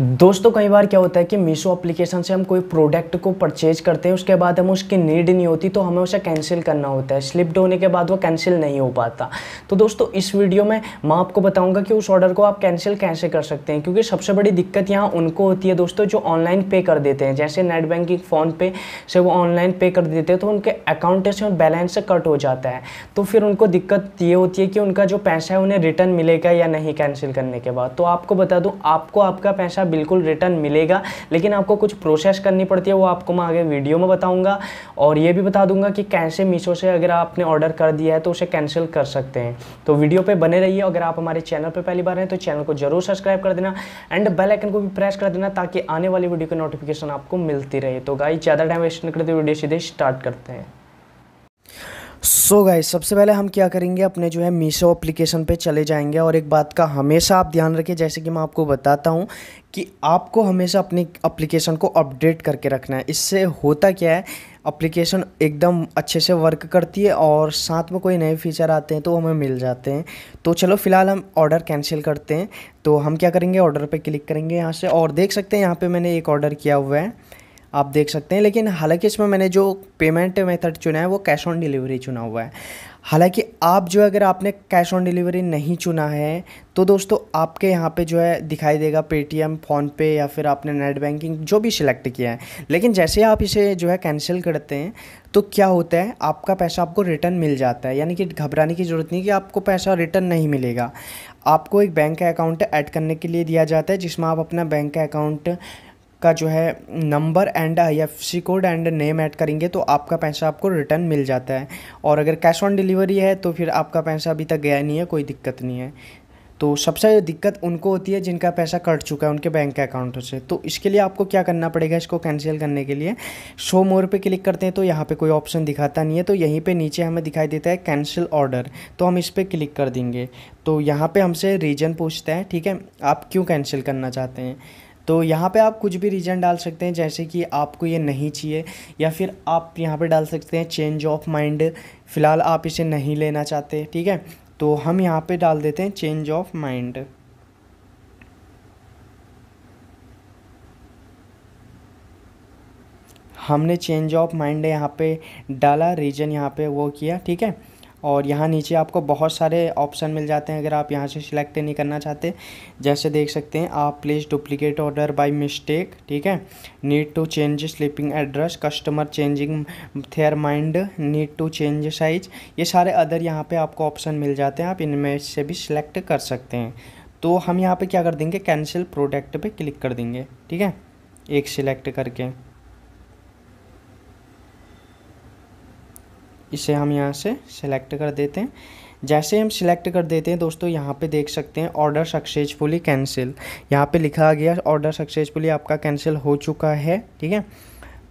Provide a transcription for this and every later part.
दोस्तों कई बार क्या होता है कि मीशो एप्लीकेशन से हम कोई प्रोडक्ट को परचेज करते हैं उसके बाद हमें उसकी नीड नहीं होती तो हमें उसे कैंसिल करना होता है स्लिप्ड होने के बाद वो कैंसिल नहीं हो पाता तो दोस्तों इस वीडियो में मैं आपको बताऊंगा कि उस ऑर्डर को आप कैंसिल कैसे कर सकते हैं क्योंकि सबसे बड़ी दिक्कत यहाँ उनको होती है दोस्तों जो ऑनलाइन पे कर देते हैं जैसे नेट बैंकिंग फ़ोनपे से वो ऑनलाइन पे कर देते हैं तो उनके अकाउंट से बैलेंस कट हो जाता है तो फिर उनको दिक्कत ये होती है कि उनका जो पैसा है उन्हें रिटर्न मिलेगा या नहीं कैंसिल करने के बाद तो आपको बता दूँ आपको आपका पैसा बिल्कुल रिटर्न मिलेगा लेकिन आपको कुछ प्रोसेस करनी पड़ती है वो आपको मैं आगे वीडियो में बताऊँगा और ये भी बता दूंगा कि कैसे मीशो से अगर आपने ऑर्डर कर दिया है तो उसे कैंसिल कर सकते हैं तो वीडियो पर बने रहिए अगर आप हमारे चैनल पर पहली बार हैं तो चैनल को जरूर सब्सक्राइब कर देना एंड बेलाइकन को भी प्रेस कर देना ताकि आने वाली वीडियो की नोटिफिकेशन आपको मिलती रहे तो गाई ज़्यादा टाइम वेस्ट नहीं करते वीडियो सीधे स्टार्ट करते हैं सो so सबसे पहले हम क्या करेंगे अपने जो है मीशो एप्लीकेशन पे चले जाएंगे और एक बात का हमेशा आप ध्यान रखिए जैसे कि मैं आपको बताता हूँ कि आपको हमेशा अपनी एप्लीकेशन को अपडेट करके रखना है इससे होता क्या है एप्लीकेशन एकदम अच्छे से वर्क करती है और साथ में कोई नए फीचर आते हैं तो हमें मिल जाते हैं तो चलो फिलहाल हम ऑर्डर कैंसिल करते हैं तो हम क्या करेंगे ऑर्डर पर क्लिक करेंगे यहाँ से और देख सकते हैं यहाँ पर मैंने एक ऑर्डर किया हुआ है आप देख सकते हैं लेकिन हालांकि इसमें मैंने जो पेमेंट मेथड चुना है वो कैश ऑन डिलीवरी चुना हुआ है हालांकि आप जो अगर आपने कैश ऑन डिलीवरी नहीं चुना है तो दोस्तों आपके यहाँ पे जो है दिखाई देगा पेटीएम फ़ोनपे या फिर आपने नेट बैंकिंग जो भी सिलेक्ट किया है लेकिन जैसे आप इसे जो है कैंसिल करते हैं तो क्या होता है आपका पैसा आपको रिटर्न मिल जाता है यानी कि घबराने की ज़रूरत नहीं कि आपको पैसा रिटर्न नहीं मिलेगा आपको एक बैंक अकाउंट ऐड करने के लिए दिया जाता है जिसमें आप अपना बैंक अकाउंट का जो है number and F C code and name add करेंगे तो आपका पैसा आपको रिटर्न मिल जाता है और अगर कैश ऑन डिलीवरी है तो फिर आपका पैसा अभी तक गया नहीं है कोई दिक्कत नहीं है तो सबसे दिक्कत उनको होती है जिनका पैसा कट चुका है उनके बैंक अकाउंट से तो इसके लिए आपको क्या करना पड़ेगा इसको कैंसिल करने के लिए शो मोर पे क्लिक करते हैं तो यहाँ पे कोई ऑप्शन दिखाता नहीं है तो यहीं पे नीचे हमें दिखाई देता है कैंसिल ऑर्डर तो हम इस पर क्लिक कर देंगे तो यहाँ पर हमसे रीजन पूछता है ठीक है आप क्यों कैंसिल करना चाहते हैं तो यहाँ पे आप कुछ भी रीज़न डाल सकते हैं जैसे कि आपको ये नहीं चाहिए या फिर आप यहाँ पे डाल सकते हैं चेंज ऑफ माइंड फ़िलहाल आप इसे नहीं लेना चाहते ठीक है तो हम यहाँ पे डाल देते हैं चेंज ऑफ माइंड हमने चेंज ऑफ माइंड यहाँ पे डाला रीजन यहाँ पे वो किया ठीक है और यहाँ नीचे आपको बहुत सारे ऑप्शन मिल जाते हैं अगर आप यहाँ से सिलेक्ट नहीं करना चाहते जैसे देख सकते हैं आप place duplicate order by mistake ठीक है need to change sleeping address customer changing their mind need to change size ये सारे अदर यहाँ पर आपको ऑप्शन मिल जाते हैं आप इनमें से भी सिलेक्ट कर सकते हैं तो हम यहाँ पर क्या कर देंगे कैंसिल प्रोडक्ट पर क्लिक कर देंगे ठीक है एक सिलेक्ट करके इसे हम यहाँ से सिलेक्ट कर देते हैं जैसे हम सिलेक्ट कर देते हैं दोस्तों यहाँ पे देख सकते हैं ऑर्डर सक्सेसफुली कैंसिल यहाँ पे लिखा गया ऑर्डर सक्सेसफुली आपका कैंसिल हो चुका है ठीक है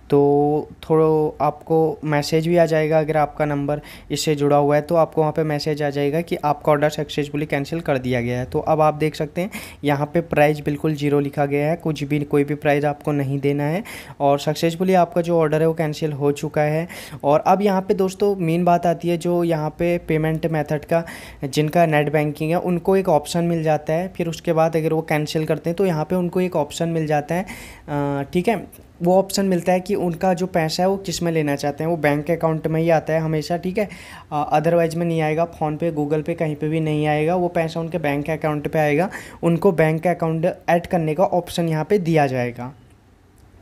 तो थोड़ा आपको मैसेज भी आ जाएगा अगर आपका नंबर इससे जुड़ा हुआ है तो आपको वहाँ पे मैसेज आ जाएगा कि आपका ऑर्डर सक्सेसफुली कैंसिल कर दिया गया है तो अब आप देख सकते हैं यहाँ पे प्राइस बिल्कुल ज़ीरो लिखा गया है कुछ भी कोई भी प्राइस आपको नहीं देना है और सक्सेसफुली आपका जो ऑर्डर है वो कैंसिल हो चुका है और अब यहाँ पर दोस्तों मेन बात आती है जो यहाँ पर पेमेंट मैथड का जिनका नेट बैंकिंग है उनको एक ऑप्शन मिल जाता है फिर उसके बाद अगर वो कैंसिल करते हैं तो यहाँ पर उनको एक ऑप्शन मिल जाता है ठीक है वो ऑप्शन मिलता है कि उनका जो पैसा है वो किस में लेना चाहते हैं वो बैंक अकाउंट में ही आता है हमेशा ठीक है अदरवाइज़ में नहीं आएगा फ़ोन पे गूगल पे कहीं पे भी नहीं आएगा वो पैसा उनके बैंक अकाउंट पे आएगा उनको बैंक अकाउंट ऐड करने का ऑप्शन यहाँ पे दिया जाएगा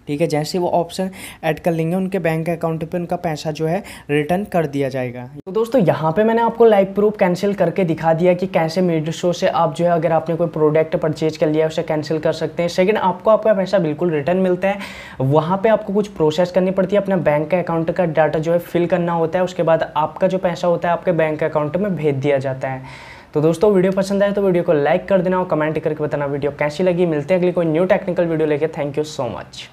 ठीक है जैसे वो ऑप्शन ऐड कर लेंगे उनके बैंक अकाउंट पे उनका पैसा जो है रिटर्न कर दिया जाएगा तो दोस्तों यहाँ पे मैंने आपको लाइव प्रूफ कैंसिल करके दिखा दिया कि कैसे मीडो शो से आप जो है अगर आपने कोई प्रोडक्ट परचेज कर लिया है उसे कैंसिल कर सकते हैं सेकेंड आपको आपका पैसा बिल्कुल रिटर्न मिलता है वहाँ पर आपको कुछ प्रोसेस करनी पड़ती है अपना बैंक अकाउंट का डाटा जो है फिल करना होता है उसके बाद आपका जो पैसा होता है आपके बैंक अकाउंट में भेज दिया जाता है तो दोस्तों वीडियो पसंद आए तो वीडियो को लाइक कर देना और कमेंट करके बताना वीडियो कैसी लगी मिलते हैं अगली कोई न्यू टेक्निकल वीडियो लेके थैंक यू सो मच